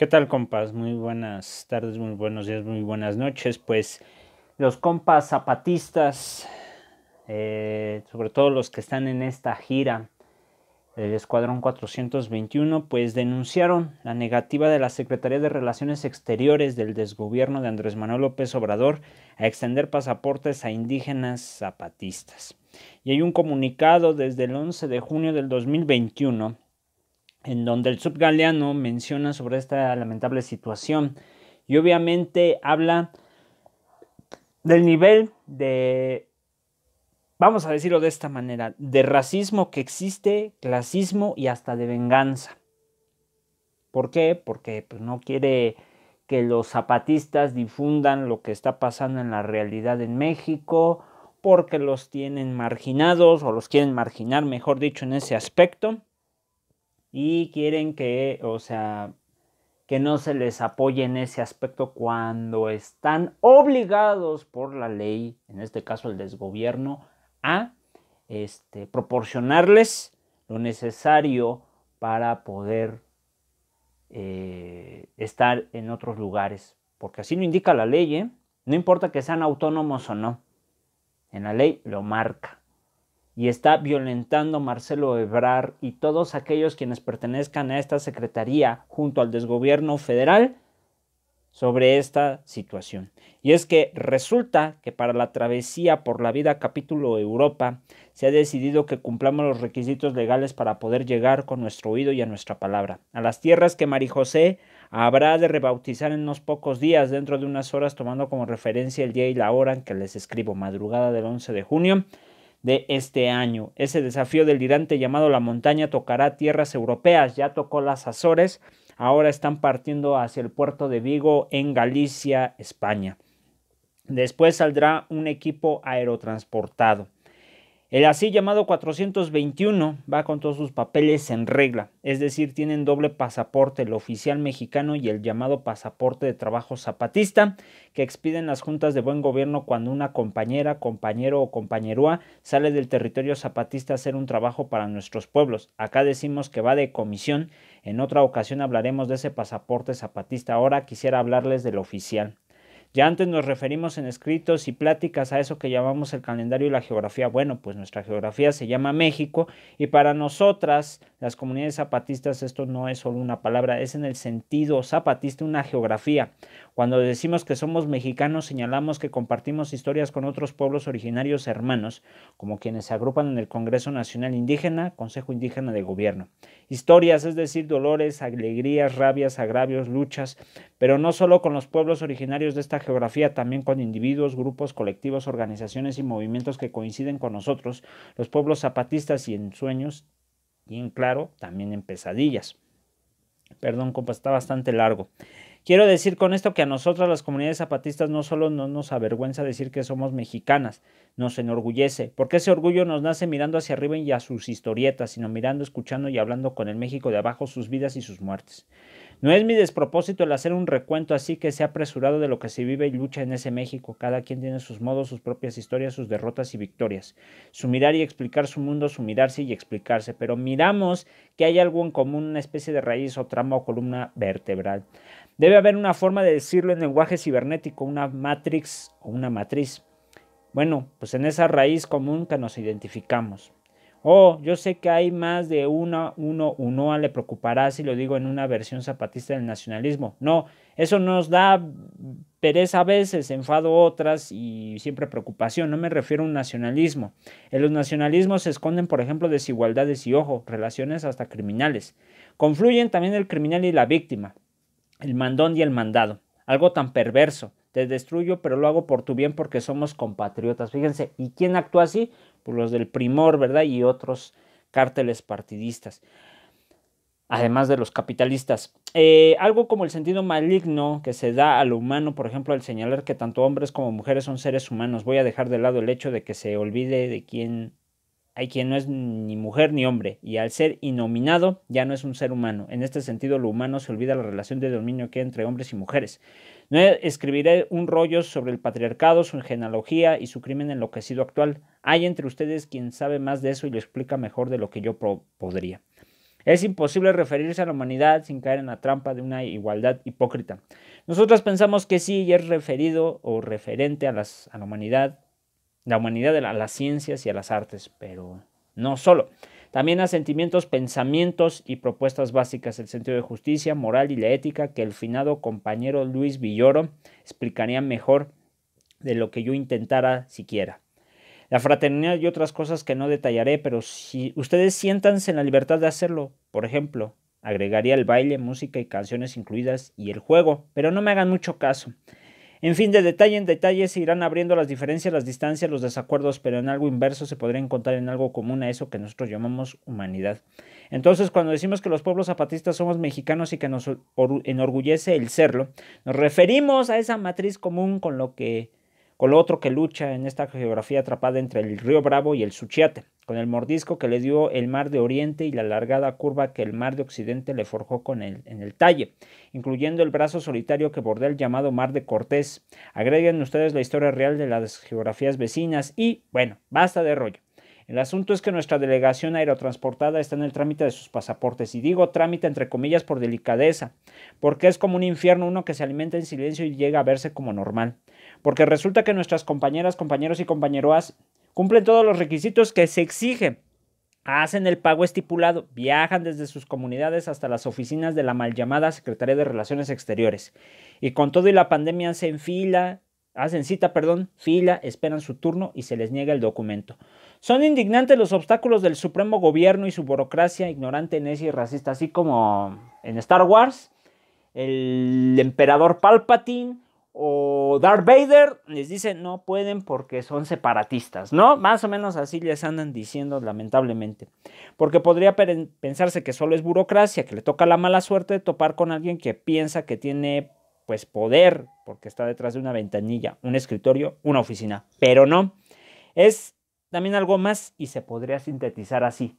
¿Qué tal, compas? Muy buenas tardes, muy buenos días, muy buenas noches. Pues los compas zapatistas, eh, sobre todo los que están en esta gira del Escuadrón 421, pues denunciaron la negativa de la Secretaría de Relaciones Exteriores del desgobierno de Andrés Manuel López Obrador a extender pasaportes a indígenas zapatistas. Y hay un comunicado desde el 11 de junio del 2021 en donde el subgaleano menciona sobre esta lamentable situación y obviamente habla del nivel de, vamos a decirlo de esta manera, de racismo que existe, clasismo y hasta de venganza. ¿Por qué? Porque pues, no quiere que los zapatistas difundan lo que está pasando en la realidad en México, porque los tienen marginados o los quieren marginar, mejor dicho, en ese aspecto y quieren que, o sea, que no se les apoye en ese aspecto cuando están obligados por la ley, en este caso el desgobierno, a este, proporcionarles lo necesario para poder eh, estar en otros lugares, porque así lo indica la ley, ¿eh? no importa que sean autónomos o no, en la ley lo marca y está violentando Marcelo Ebrar y todos aquellos quienes pertenezcan a esta secretaría junto al desgobierno federal sobre esta situación. Y es que resulta que para la travesía por la vida capítulo Europa se ha decidido que cumplamos los requisitos legales para poder llegar con nuestro oído y a nuestra palabra a las tierras que José habrá de rebautizar en unos pocos días, dentro de unas horas, tomando como referencia el día y la hora en que les escribo, madrugada del 11 de junio de este año. Ese desafío delirante llamado la montaña tocará tierras europeas, ya tocó las Azores, ahora están partiendo hacia el puerto de Vigo en Galicia, España. Después saldrá un equipo aerotransportado. El así llamado 421 va con todos sus papeles en regla, es decir, tienen doble pasaporte, el oficial mexicano y el llamado pasaporte de trabajo zapatista, que expiden las juntas de buen gobierno cuando una compañera, compañero o compañerúa sale del territorio zapatista a hacer un trabajo para nuestros pueblos. Acá decimos que va de comisión, en otra ocasión hablaremos de ese pasaporte zapatista, ahora quisiera hablarles del oficial. Ya antes nos referimos en escritos y pláticas a eso que llamamos el calendario y la geografía. Bueno, pues nuestra geografía se llama México y para nosotras, las comunidades zapatistas, esto no es solo una palabra, es en el sentido zapatista una geografía. Cuando decimos que somos mexicanos, señalamos que compartimos historias con otros pueblos originarios hermanos, como quienes se agrupan en el Congreso Nacional Indígena, Consejo Indígena de Gobierno. Historias, es decir, dolores, alegrías, rabias, agravios, luchas, pero no solo con los pueblos originarios de esta geografía también con individuos, grupos, colectivos, organizaciones y movimientos que coinciden con nosotros, los pueblos zapatistas y en sueños, y en claro, también en pesadillas. Perdón, compa, está bastante largo. Quiero decir con esto que a nosotras las comunidades zapatistas no solo no nos avergüenza decir que somos mexicanas, nos enorgullece, porque ese orgullo nos nace mirando hacia arriba y a sus historietas, sino mirando, escuchando y hablando con el México de abajo, sus vidas y sus muertes. No es mi despropósito el hacer un recuento así que sea apresurado de lo que se vive y lucha en ese México. Cada quien tiene sus modos, sus propias historias, sus derrotas y victorias. Su mirar y explicar su mundo, su mirarse y explicarse. Pero miramos que hay algo en común, una especie de raíz o trama o columna vertebral. Debe haber una forma de decirlo en lenguaje cibernético, una matrix o una matriz. Bueno, pues en esa raíz común que nos identificamos. Oh, yo sé que hay más de uno, uno, uno ah, le preocupará si lo digo en una versión zapatista del nacionalismo. No, eso nos da pereza a veces, enfado otras y siempre preocupación. No me refiero a un nacionalismo. En los nacionalismos se esconden, por ejemplo, desigualdades y, ojo, relaciones hasta criminales. Confluyen también el criminal y la víctima, el mandón y el mandado. Algo tan perverso. Te destruyo, pero lo hago por tu bien porque somos compatriotas. Fíjense, ¿y quién actúa así? por pues, los del Primor, ¿verdad? Y otros cárteles partidistas, además de los capitalistas. Eh, algo como el sentido maligno que se da a lo humano, por ejemplo, al señalar que tanto hombres como mujeres son seres humanos. Voy a dejar de lado el hecho de que se olvide de quién hay quien no es ni mujer ni hombre, y al ser inominado ya no es un ser humano. En este sentido, lo humano se olvida la relación de dominio que hay entre hombres y mujeres. No escribiré un rollo sobre el patriarcado, su genealogía y su crimen enloquecido actual. Hay entre ustedes quien sabe más de eso y lo explica mejor de lo que yo podría. Es imposible referirse a la humanidad sin caer en la trampa de una igualdad hipócrita. Nosotros pensamos que sí y es referido o referente a la humanidad la humanidad a las ciencias y a las artes, pero no solo. También a sentimientos, pensamientos y propuestas básicas, el sentido de justicia, moral y la ética que el finado compañero Luis Villoro explicaría mejor de lo que yo intentara siquiera. La fraternidad y otras cosas que no detallaré, pero si ustedes siéntanse en la libertad de hacerlo, por ejemplo, agregaría el baile, música y canciones incluidas y el juego, pero no me hagan mucho caso. En fin, de detalle en detalle se irán abriendo las diferencias, las distancias, los desacuerdos, pero en algo inverso se podría encontrar en algo común a eso que nosotros llamamos humanidad. Entonces, cuando decimos que los pueblos zapatistas somos mexicanos y que nos enorgullece el serlo, nos referimos a esa matriz común con lo que con lo otro que lucha en esta geografía atrapada entre el río Bravo y el Suchiate, con el mordisco que le dio el mar de Oriente y la alargada curva que el mar de Occidente le forjó con el, en el talle, incluyendo el brazo solitario que bordea el llamado mar de Cortés. Agreguen ustedes la historia real de las geografías vecinas y, bueno, basta de rollo. El asunto es que nuestra delegación aerotransportada está en el trámite de sus pasaportes, y digo trámite entre comillas por delicadeza, porque es como un infierno uno que se alimenta en silencio y llega a verse como normal. Porque resulta que nuestras compañeras, compañeros y compañeroas cumplen todos los requisitos que se exigen hacen el pago estipulado, viajan desde sus comunidades hasta las oficinas de la mal llamada Secretaría de Relaciones Exteriores. Y con todo y la pandemia se enfila, hacen cita, perdón, fila, esperan su turno y se les niega el documento. Son indignantes los obstáculos del supremo gobierno y su burocracia ignorante, necia y racista, así como en Star Wars, el emperador Palpatine o Darth Vader les dicen no pueden porque son separatistas, ¿no? Más o menos así les andan diciendo lamentablemente. Porque podría pensarse que solo es burocracia, que le toca la mala suerte de topar con alguien que piensa que tiene pues poder, porque está detrás de una ventanilla, un escritorio, una oficina, pero no, es también algo más y se podría sintetizar así,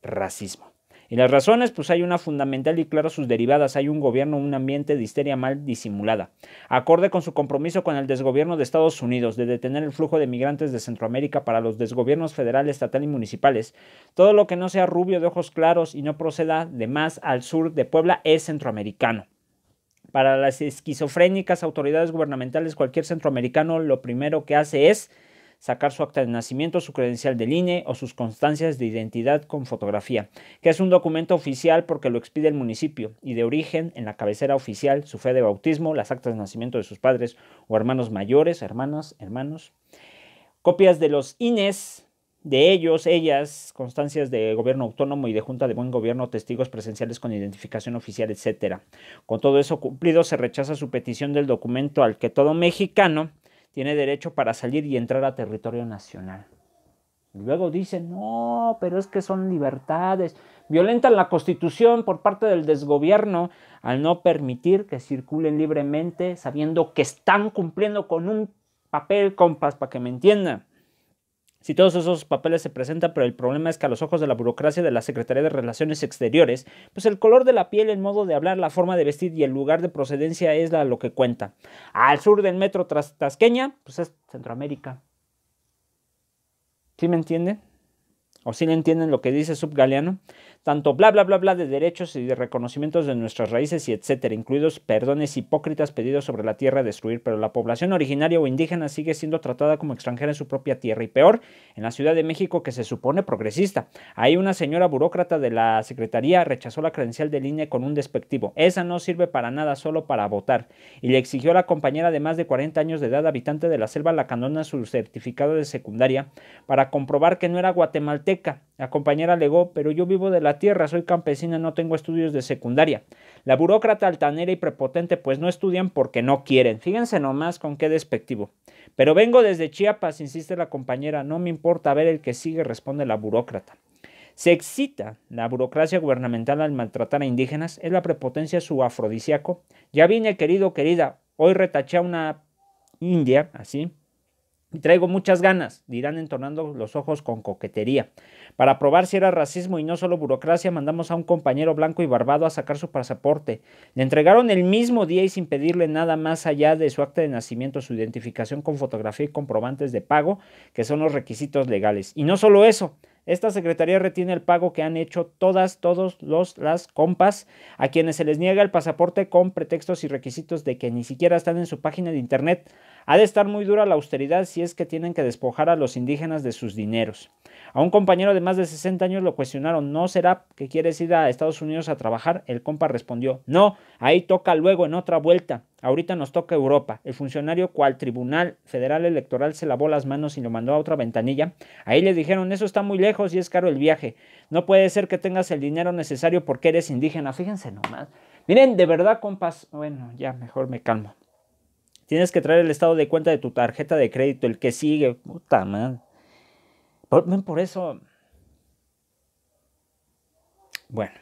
racismo. Y las razones, pues hay una fundamental y claro sus derivadas. Hay un gobierno, un ambiente de histeria mal disimulada, acorde con su compromiso con el desgobierno de Estados Unidos de detener el flujo de migrantes de Centroamérica para los desgobiernos federales, estatal y municipales. Todo lo que no sea rubio de ojos claros y no proceda de más al sur de Puebla es centroamericano. Para las esquizofrénicas autoridades gubernamentales, cualquier centroamericano lo primero que hace es sacar su acta de nacimiento, su credencial del INE o sus constancias de identidad con fotografía, que es un documento oficial porque lo expide el municipio y de origen en la cabecera oficial, su fe de bautismo, las actas de nacimiento de sus padres o hermanos mayores, hermanas, hermanos, copias de los INES, de ellos, ellas, constancias de gobierno autónomo y de junta de buen gobierno, testigos presenciales con identificación oficial, etc. Con todo eso cumplido, se rechaza su petición del documento al que todo mexicano tiene derecho para salir y entrar a territorio nacional. luego dicen, no, pero es que son libertades. Violentan la constitución por parte del desgobierno al no permitir que circulen libremente sabiendo que están cumpliendo con un papel, compas, para que me entiendan si todos esos papeles se presentan, pero el problema es que a los ojos de la burocracia de la Secretaría de Relaciones Exteriores, pues el color de la piel, el modo de hablar, la forma de vestir y el lugar de procedencia es la, lo que cuenta. Al sur del metro tras Tasqueña, pues es Centroamérica. ¿Sí me entienden? ¿O sí le entienden lo que dice Subgaleano? tanto bla bla bla bla de derechos y de reconocimientos de nuestras raíces y etcétera, incluidos perdones hipócritas pedidos sobre la tierra a destruir, pero la población originaria o indígena sigue siendo tratada como extranjera en su propia tierra y peor, en la Ciudad de México que se supone progresista. Ahí una señora burócrata de la Secretaría rechazó la credencial de línea con un despectivo. Esa no sirve para nada, solo para votar. Y le exigió a la compañera de más de 40 años de edad, habitante de la selva lacandona, su certificado de secundaria para comprobar que no era guatemalteca la compañera alegó, pero yo vivo de la tierra, soy campesina, no tengo estudios de secundaria. La burócrata altanera y prepotente pues no estudian porque no quieren. Fíjense nomás con qué despectivo. Pero vengo desde Chiapas, insiste la compañera, no me importa ver el que sigue, responde la burócrata. Se excita la burocracia gubernamental al maltratar a indígenas, es la prepotencia su afrodisíaco. Ya vine, querido, querida, hoy retaché a una india, así, y traigo muchas ganas, dirán entornando los ojos con coquetería. Para probar si era racismo y no solo burocracia, mandamos a un compañero blanco y barbado a sacar su pasaporte. Le entregaron el mismo día y sin pedirle nada más allá de su acta de nacimiento, su identificación con fotografía y comprobantes de pago, que son los requisitos legales. Y no solo eso, esta secretaría retiene el pago que han hecho todas, todos los, las compas a quienes se les niega el pasaporte con pretextos y requisitos de que ni siquiera están en su página de internet. Ha de estar muy dura la austeridad si es que tienen que despojar a los indígenas de sus dineros. A un compañero de más de 60 años lo cuestionaron, ¿no será que quieres ir a Estados Unidos a trabajar? El compa respondió, no, ahí toca luego en otra vuelta. Ahorita nos toca Europa. El funcionario cual Tribunal Federal Electoral se lavó las manos y lo mandó a otra ventanilla. Ahí le dijeron, eso está muy lejos y es caro el viaje. No puede ser que tengas el dinero necesario porque eres indígena. Fíjense nomás. Miren, de verdad, compas. Bueno, ya mejor me calmo. Tienes que traer el estado de cuenta de tu tarjeta de crédito, el que sigue. Puta madre. Por, por eso. Bueno.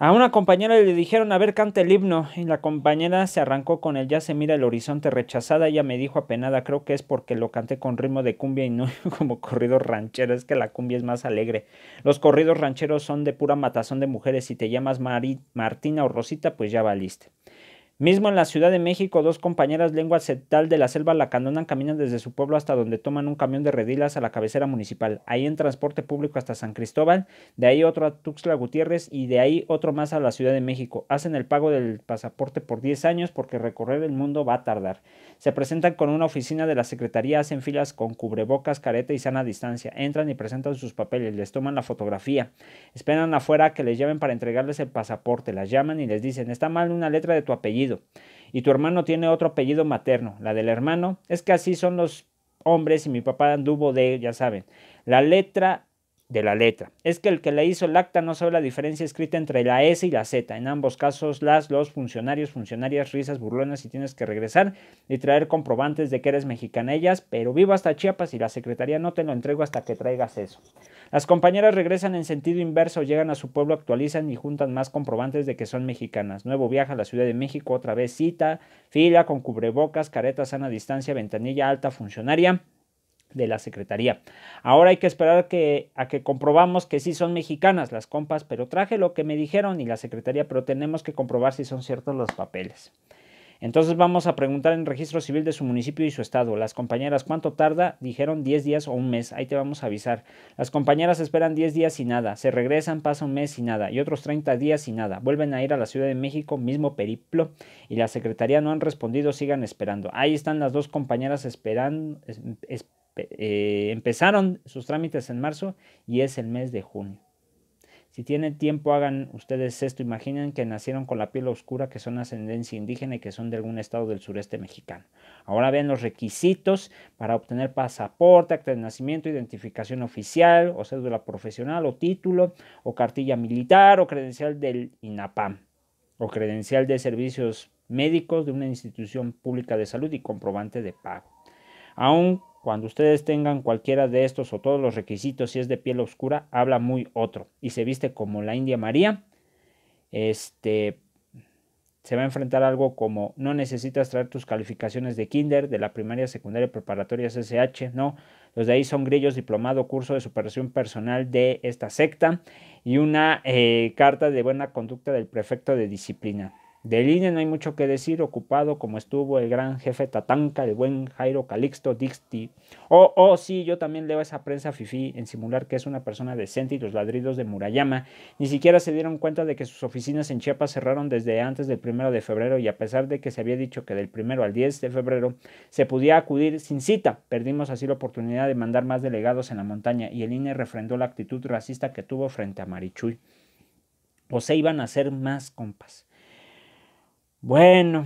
A una compañera le dijeron, a ver, cante el himno. Y la compañera se arrancó con el ya se mira el horizonte rechazada. Ella me dijo apenada, creo que es porque lo canté con ritmo de cumbia y no como corrido ranchero. Es que la cumbia es más alegre. Los corridos rancheros son de pura matazón de mujeres. Si te llamas Martina o Rosita, pues ya valiste. Mismo en la Ciudad de México, dos compañeras lengua tal de la selva lacandona caminan desde su pueblo hasta donde toman un camión de redilas a la cabecera municipal, ahí en transporte público hasta San Cristóbal, de ahí otro a Tuxtla Gutiérrez y de ahí otro más a la Ciudad de México. Hacen el pago del pasaporte por 10 años porque recorrer el mundo va a tardar. Se presentan con una oficina de la Secretaría, hacen filas con cubrebocas, careta y sana distancia, entran y presentan sus papeles, les toman la fotografía, esperan afuera que les lleven para entregarles el pasaporte, las llaman y les dicen, está mal una letra de tu apellido y tu hermano tiene otro apellido materno, la del hermano, es que así son los hombres y mi papá anduvo de, ya saben, la letra de la letra. Es que el que le hizo el acta no sabe la diferencia escrita entre la S y la Z. En ambos casos, las, los funcionarios, funcionarias, risas, burlonas y tienes que regresar y traer comprobantes de que eres mexicana, ellas, pero vivo hasta Chiapas y la secretaría no te lo entrego hasta que traigas eso. Las compañeras regresan en sentido inverso, llegan a su pueblo, actualizan y juntan más comprobantes de que son mexicanas. Nuevo viaje a la Ciudad de México, otra vez cita, fila con cubrebocas, careta sana distancia, ventanilla alta funcionaria de la Secretaría. Ahora hay que esperar que, a que comprobamos que sí son mexicanas las compas, pero traje lo que me dijeron y la Secretaría, pero tenemos que comprobar si son ciertos los papeles. Entonces vamos a preguntar en registro civil de su municipio y su estado. Las compañeras, ¿cuánto tarda? Dijeron 10 días o un mes. Ahí te vamos a avisar. Las compañeras esperan 10 días y nada. Se regresan, pasa un mes y nada. Y otros 30 días y nada. Vuelven a ir a la Ciudad de México, mismo periplo. Y la Secretaría no han respondido, sigan esperando. Ahí están las dos compañeras esperando eh, empezaron sus trámites en marzo y es el mes de junio. Si tienen tiempo, hagan ustedes esto. Imaginen que nacieron con la piel oscura, que son ascendencia indígena y que son de algún estado del sureste mexicano. Ahora vean los requisitos para obtener pasaporte, acta de nacimiento, identificación oficial o cédula profesional o título o cartilla militar o credencial del INAPAM o credencial de servicios médicos de una institución pública de salud y comprobante de pago. Aún cuando ustedes tengan cualquiera de estos o todos los requisitos, si es de piel oscura, habla muy otro y se viste como la India María, este se va a enfrentar algo como no necesitas traer tus calificaciones de kinder, de la primaria, secundaria, preparatoria, SSH, no. Los de ahí son grillos, diplomado, curso de superación personal de esta secta y una eh, carta de buena conducta del prefecto de disciplina. Del INE no hay mucho que decir, ocupado como estuvo el gran jefe Tatanca, el buen Jairo Calixto Dixti. Oh, oh, sí, yo también leo esa prensa fifí en simular que es una persona decente y los ladridos de Murayama. Ni siquiera se dieron cuenta de que sus oficinas en Chiapas cerraron desde antes del primero de febrero y a pesar de que se había dicho que del primero al 10 de febrero se podía acudir sin cita, perdimos así la oportunidad de mandar más delegados en la montaña y el INE refrendó la actitud racista que tuvo frente a Marichuy. O se iban a hacer más compas. Bueno,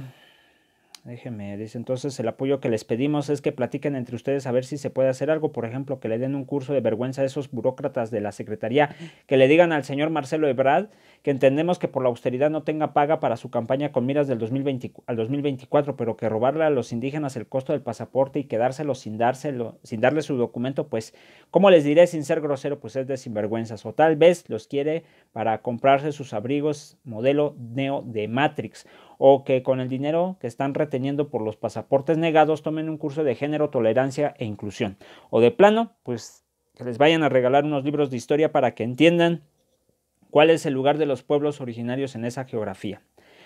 déjeme, dice entonces el apoyo que les pedimos es que platiquen entre ustedes a ver si se puede hacer algo, por ejemplo, que le den un curso de vergüenza a esos burócratas de la Secretaría, que le digan al señor Marcelo Ebrard que entendemos que por la austeridad no tenga paga para su campaña con miras del al 2024, pero que robarle a los indígenas el costo del pasaporte y quedárselo sin, dárselo, sin darle su documento, pues, ¿cómo les diré sin ser grosero? Pues es de sinvergüenzas. O tal vez los quiere para comprarse sus abrigos modelo neo de Matrix o que con el dinero que están reteniendo por los pasaportes negados tomen un curso de género, tolerancia e inclusión. O de plano, pues que les vayan a regalar unos libros de historia para que entiendan cuál es el lugar de los pueblos originarios en esa geografía.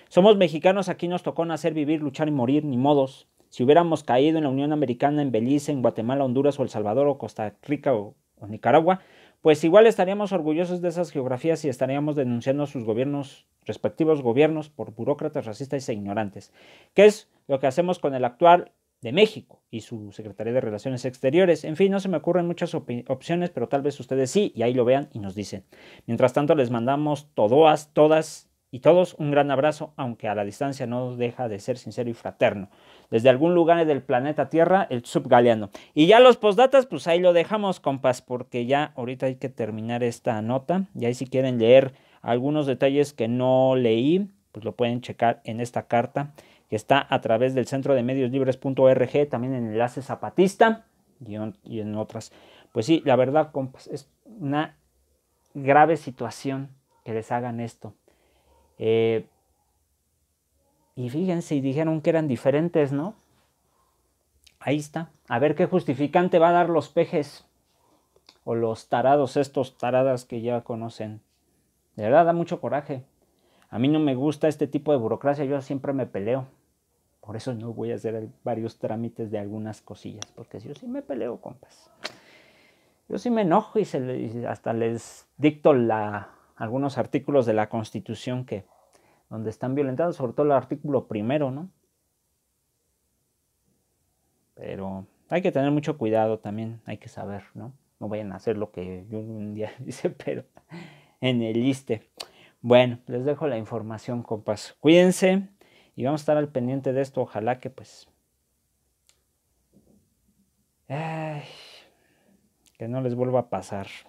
Somos mexicanos, aquí nos tocó nacer, vivir, luchar y morir, ni modos. Si hubiéramos caído en la Unión Americana, en Belice, en Guatemala, Honduras o El Salvador o Costa Rica o Nicaragua, pues igual estaríamos orgullosos de esas geografías y estaríamos denunciando a sus gobiernos, respectivos gobiernos, por burócratas racistas e ignorantes, ¿Qué es lo que hacemos con el actual de México y su Secretaría de Relaciones Exteriores. En fin, no se me ocurren muchas opciones, pero tal vez ustedes sí, y ahí lo vean y nos dicen. Mientras tanto, les mandamos todoas, todas y todos un gran abrazo, aunque a la distancia no deja de ser sincero y fraterno. Desde algún lugar del planeta Tierra, el subgaleano. Y ya los postdatas, pues ahí lo dejamos, compas, porque ya ahorita hay que terminar esta nota. Y ahí si quieren leer algunos detalles que no leí, pues lo pueden checar en esta carta que está a través del centro de medios libres.org, también en Enlace Zapatista y, y en otras. Pues sí, la verdad, compas, es una grave situación que les hagan esto. Eh, y fíjense, y dijeron que eran diferentes, ¿no? Ahí está. A ver qué justificante va a dar los pejes. O los tarados, estos taradas que ya conocen. De verdad da mucho coraje. A mí no me gusta este tipo de burocracia, yo siempre me peleo. Por eso no voy a hacer varios trámites de algunas cosillas, porque si yo sí me peleo, compas. Yo sí me enojo y hasta les dicto la algunos artículos de la Constitución que donde están violentados, sobre todo el artículo primero, ¿no? Pero hay que tener mucho cuidado también, hay que saber, ¿no? No vayan a hacer lo que yo un día hice, pero en el liste. Bueno, les dejo la información, compas. Cuídense y vamos a estar al pendiente de esto. Ojalá que pues... que no les vuelva a pasar.